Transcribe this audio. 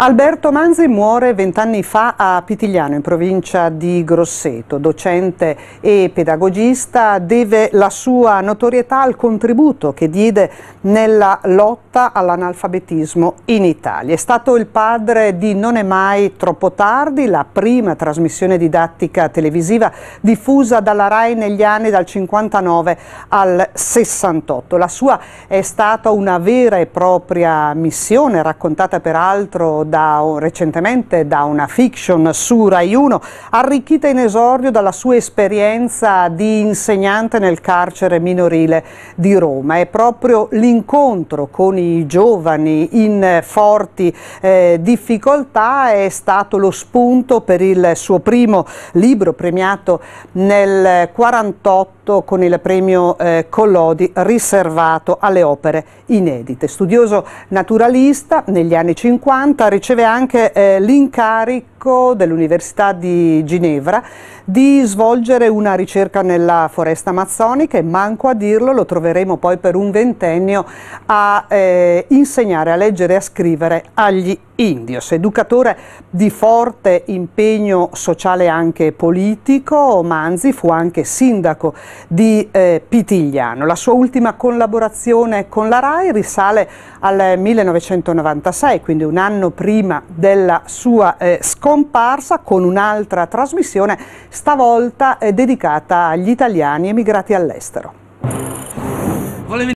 Alberto Manzi muore vent'anni fa a Pitigliano, in provincia di Grosseto. Docente e pedagogista, deve la sua notorietà al contributo che diede nella lotta all'analfabetismo in Italia. È stato il padre di Non è mai troppo tardi, la prima trasmissione didattica televisiva diffusa dalla RAI negli anni dal 59 al 68. La sua è stata una vera e propria missione, raccontata peraltro da recentemente da una fiction su Rai 1, arricchita in esordio dalla sua esperienza di insegnante nel carcere minorile di Roma. È proprio l'incontro con i giovani in forti eh, difficoltà è stato lo spunto per il suo primo libro premiato nel 48 con il premio eh, Collodi riservato alle opere inedite. Studioso naturalista, negli anni 50 riceve anche eh, l'incarico dell'Università di Ginevra di svolgere una ricerca nella foresta amazzonica e manco a dirlo, lo troveremo poi per un ventennio a eh, insegnare a leggere e a scrivere agli indios, educatore di forte impegno sociale anche politico, Manzi fu anche sindaco di eh, Pitigliano. La sua ultima collaborazione con la RAI risale al 1996, quindi un anno prima della sua eh, scomparsa, con un'altra trasmissione stavolta è dedicata agli italiani emigrati all'estero.